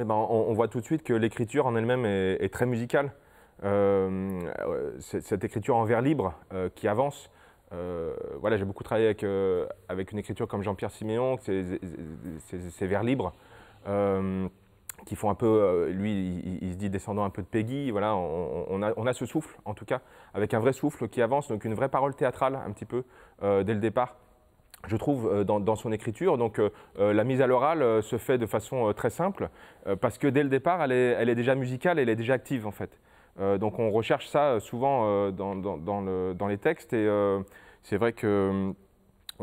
Eh ben, on, voit tout de suite que l'écriture en elle-même est, très musicale. Euh, cette écriture en vers libres euh, qui avance. Euh, voilà, j'ai beaucoup travaillé avec, une écriture comme Jean-Pierre Siméon, ces vers libres qui font un peu, lui, il, se dit descendant un peu de Peggy. Voilà, on, a, ce souffle en tout cas, avec un vrai souffle qui avance, donc une vraie parole théâtrale un petit peu dès le départ je trouve, euh, dans, son écriture. Donc euh, euh, la mise à l'oral se fait de façon très simple, parce que dès le départ, elle est, déjà musicale, elle est déjà active en fait. donc on recherche ça souvent dans, les textes, et c'est vrai qu'on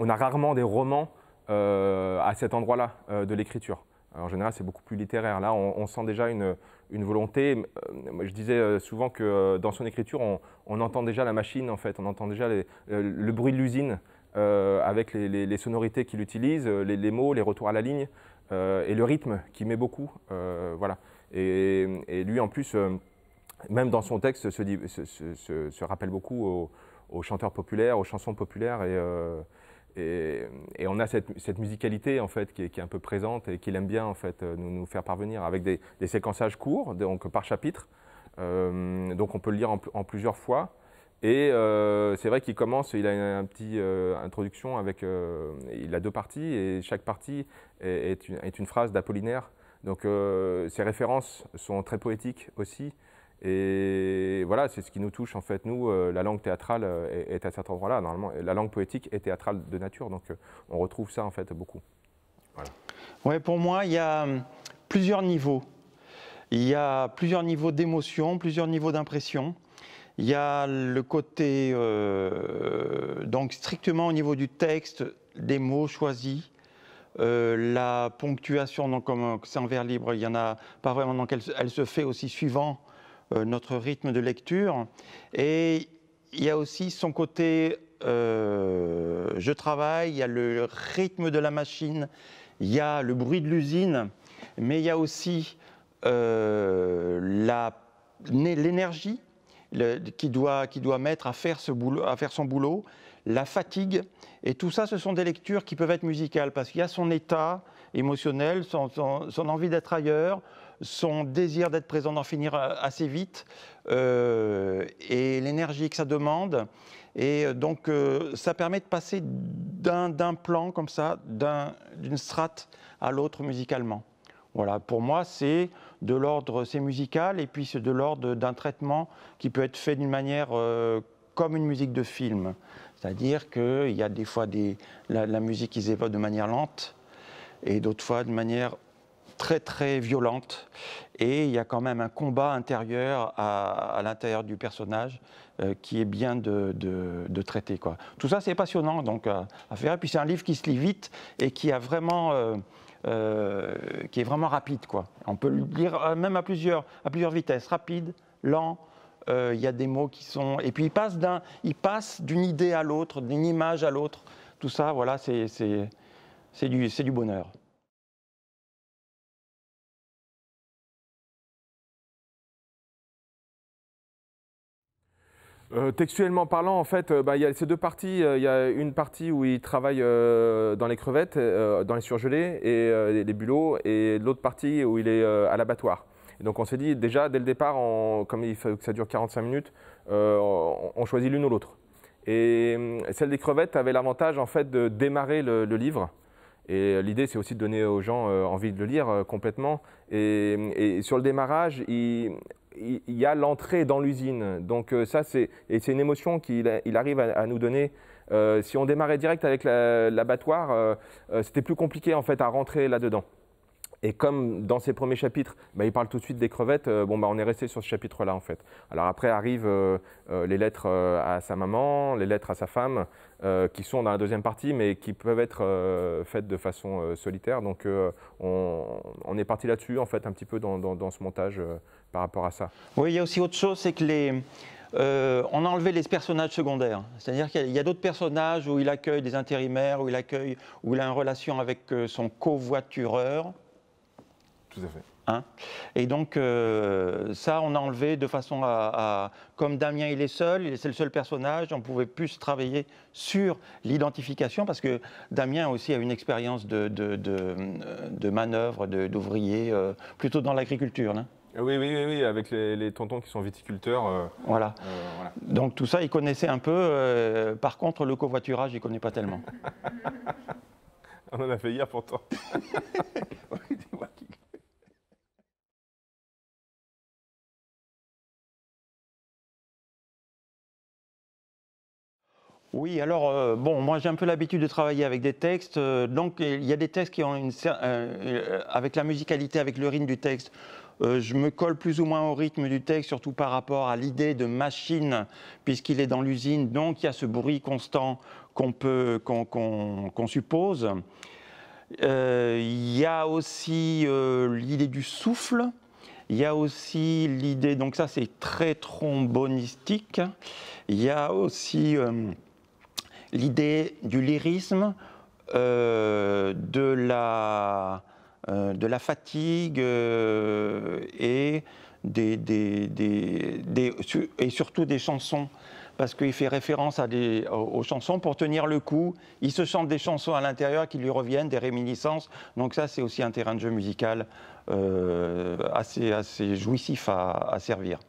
a rarement des romans à cet endroit-là de l'écriture. En général, c'est beaucoup plus littéraire. Là, on, sent déjà une, volonté. Je disais souvent que dans son écriture, on, entend déjà la machine, en fait. On entend déjà le bruit de l'usine. Euh, avec les, sonorités qu'il utilise, euh, les, mots, les retours à la ligne euh, et le rythme qu'il met beaucoup. voilà. Et, lui, en plus, même dans son texte, se, rappelle beaucoup aux, chanteurs populaires, aux chansons populaires. Et, on a cette, musicalité, en fait, qui est, un peu présente et qu'il aime bien, en fait, nous, faire parvenir avec des, séquençages courts, donc par chapitre. donc on peut le lire en plusieurs fois. Et euh, c'est vrai qu'il commence, il a une, petite euh, introduction avec, euh, il a deux parties et chaque partie est, une, phrase d'Apollinaire. Donc ses références sont très poétiques aussi. Et voilà, c'est ce qui nous touche en fait, nous, la langue théâtrale est, à cet endroit-là. Normalement, la langue poétique est théâtrale de nature, donc on retrouve ça en fait beaucoup. Ouais, pour moi, il y a hum, plusieurs niveaux. Il y a plusieurs niveaux d'émotion, plusieurs niveaux d'impression. Il y a le côté, euh, donc strictement au niveau du texte, des mots choisis. Euh, la ponctuation, donc comme c'est en vers libre, il y en a pas vraiment, donc elle, se fait aussi suivant euh, notre rythme de lecture. Et il y a aussi son côté je travaille, il y a le rythme de la machine, il y a le bruit de l'usine, mais il y a aussi l'énergie qui, doit, mettre à faire, ce boulot, à faire son boulot, la fatigue. Et tout ça, ce sont des lectures qui peuvent être musicales, parce qu'il y a son état émotionnel, son, envie d'être ailleurs, son désir d'être présent, d'en finir assez vite, euh, et l'énergie que ça demande. Et euh, donc, euh, ça permet de passer d'un plan comme ça, d'une strate à l'autre musicalement. Voilà, pour moi, c'est de l'ordre, c'est musical, et puis c'est de l'ordre d'un traitement qui peut être fait d'une manière euh, comme une musique de film. C'est-à-dire qu'il y a des fois des, la, musique qui s'évoque de manière lente, et d'autres fois de manière très très violente et il y a quand même un combat intérieur à, à l'intérieur du personnage euh, qui est bien de, de, traiter quoi. Tout ça c'est passionnant donc à, faire et puis c'est un livre qui se lit vite et qui a vraiment euh, euh, qui est vraiment rapide. Quoi. On peut le lire euh, même à plusieurs, à plusieurs vitesses, rapide, lent. Euh, il y a des mots qui sont... Et puis il passe, d'un, il passe d'une idée à l'autre, d'une image à l'autre. Tout ça, voilà, c'est, c'est du bonheur. Euh, textuellement parlant, en fait, euh, bah, il y a ces deux parties. Euh, il y a une partie où il travaille dans les crevettes, dans les surgelés et les, bulots, et l'autre partie où il est à l'abattoir. donc on s'est dit déjà dès le départ, comme il faut que ça dure 45 minutes, on, choisit l'une ou l'autre. Et celle des crevettes avait l'avantage en fait de démarrer le, livre. Et l'idée, c'est aussi de donner aux gens envie de le lire complètement. et sur le démarrage, il, il y a l'entrée dans l'usine. Donc euh, ça, c'est une émotion qu'il il arrive à, nous donner. Euh, si on démarrait direct avec l'abattoir, euh, c'était plus compliqué en fait à rentrer là-dedans. Et comme dans ses premiers chapitres, bah, il parle tout de suite des crevettes, euh, bon, bah, on est resté sur ce chapitre-là en fait. Alors après arrivent euh, euh, les lettres à sa maman, les lettres à sa femme, qui sont dans la deuxième partie, mais qui peuvent être faites de façon solitaire. Donc on, est parti là-dessus en fait, un petit peu dans, ce montage par rapport à ça. Oui, il y a aussi autre chose, c'est que on a enlevé les personnages secondaires. C'est-à-dire qu'il y a, d'autres personnages où il accueille des intérimaires, où il accueille, où il a une relation avec son covoitureur. Tout à fait. Hein. et donc, euh, ça, on a enlevé de façon à, Comme Damien, il est seul, c'est le seul personnage, on pouvait plus travailler sur l'identification, parce que Damien aussi a une expérience de, de, de, manœuvre, d'ouvrier, euh, plutôt dans l'agriculture. Hein. Ah oui, oui, oui, avec les, tontons qui sont viticulteurs. Euh, voilà. Donc tout ça, il connaissait un peu. par contre, le covoiturage, il ne connaît pas tellement. On en a fait hier pourtant. Oui, alors, euh, bon, moi j'ai un peu l'habitude de travailler avec des textes. Euh, donc, il y a des textes qui ont une. Euh, avec la musicalité, avec le rythme du texte. je me colle plus ou moins au rythme du texte, surtout par rapport à l'idée de machine, puisqu'il est dans l'usine. Donc, il y a ce bruit constant qu'on peut. qu'on suppose. Il y a aussi l'idée du souffle. Il y a aussi l'idée. Donc, ça, c'est très trombonistique. Il y a aussi l'idée du lyrisme, euh, euh, de, la, fatigue euh, et, surtout des chansons parce qu'il fait référence aux chansons pour tenir le coup. Il se chante des chansons à l'intérieur qui lui reviennent, des réminiscences. Donc ça, c'est aussi un terrain de jeu musical assez, jouissif à servir.